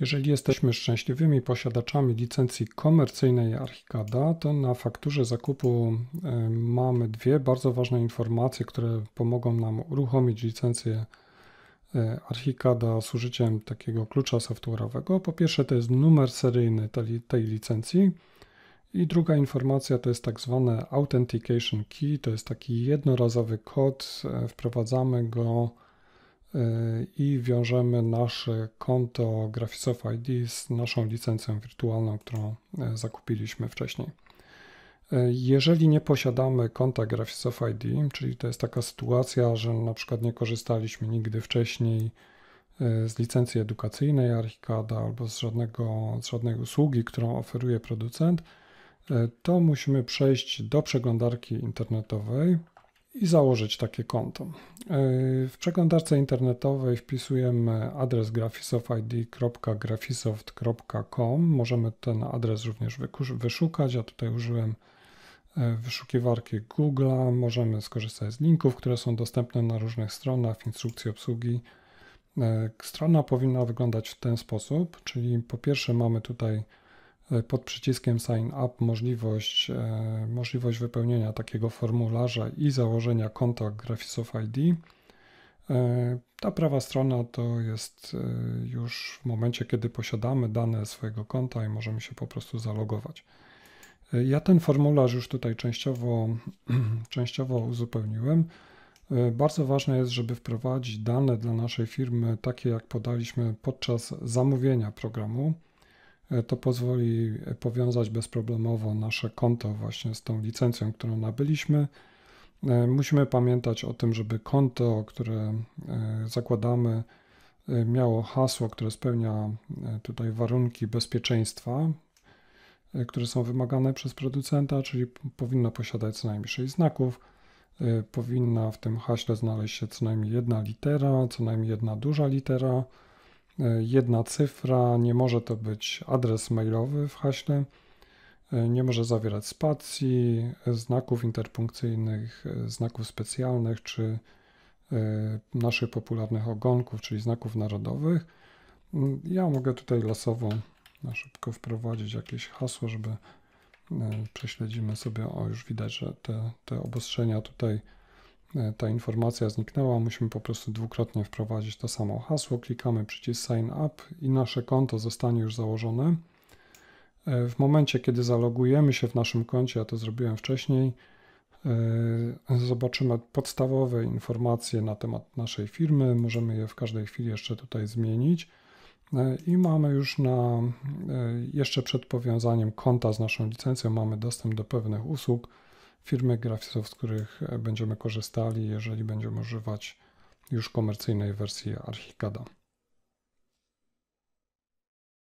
Jeżeli jesteśmy szczęśliwymi posiadaczami licencji komercyjnej Archicada, to na fakturze zakupu e, mamy dwie bardzo ważne informacje, które pomogą nam uruchomić licencję e, Archicada z użyciem takiego klucza software'owego. Po pierwsze to jest numer seryjny tej licencji i druga informacja to jest tak zwane authentication key, to jest taki jednorazowy kod, e, wprowadzamy go Y, i wiążemy nasze konto Graphisoft ID z naszą licencją wirtualną, którą y, zakupiliśmy wcześniej. Y, jeżeli nie posiadamy konta Graphisoft ID, czyli to jest taka sytuacja, że na przykład nie korzystaliśmy nigdy wcześniej z licencji edukacyjnej Archicada albo z, żadnego, z żadnej usługi, którą oferuje producent, to musimy przejść do przeglądarki internetowej, i założyć takie konto. E, w przeglądarce internetowej wpisujemy adres graphisofid.graphisoft.com. Możemy ten adres również wyszukać. Ja tutaj użyłem e, wyszukiwarki Google'a. Możemy skorzystać z linków, które są dostępne na różnych stronach, instrukcji obsługi. E, strona powinna wyglądać w ten sposób, czyli po pierwsze mamy tutaj E, pod przyciskiem Sign Up możliwość, e, możliwość wypełnienia takiego formularza i założenia konta Graphisoft ID. E, ta prawa strona to jest już w momencie, kiedy posiadamy dane swojego konta i możemy się po prostu zalogować. Ja ten formularz już tutaj częściowo, częściowo uzupełniłem. Bardzo ważne jest, żeby wprowadzić dane dla naszej firmy, takie jak podaliśmy podczas zamówienia programu. E, to pozwoli powiązać bezproblemowo nasze konto właśnie z tą licencją, którą nabyliśmy. E, musimy pamiętać o tym, żeby konto, które e, zakładamy, miało hasło, które spełnia tutaj warunki bezpieczeństwa, które są wymagane przez producenta, czyli powinno posiadać co najmniej 6 znaków, powinna w tym haśle znaleźć się co najmniej jedna litera, co najmniej jedna duża litera, E, jedna cyfra, nie może to być adres mailowy w haśle, e, nie może zawierać spacji, e, znaków interpunkcyjnych, znaków specjalnych czy naszych popularnych ogonków, czyli znaków narodowych. Mm, ja mogę tutaj losowo na szybko wprowadzić jakieś hasło, żeby prześledzimy sobie, o już widać, że te, te obostrzenia tutaj E, ta informacja zniknęła, musimy po prostu dwukrotnie wprowadzić to samo hasło, klikamy przycisk Sign Up i nasze konto zostanie już założone. E, w momencie, kiedy zalogujemy się w naszym koncie, ja to zrobiłem wcześniej, e, zobaczymy podstawowe informacje na temat naszej firmy, możemy je w każdej chwili jeszcze tutaj zmienić i mamy już na, jeszcze przed powiązaniem konta z naszą licencją, mamy dostęp do pewnych usług, firmy grafisów, z których e, będziemy korzystali, jeżeli będziemy używać już komercyjnej wersji Archicada.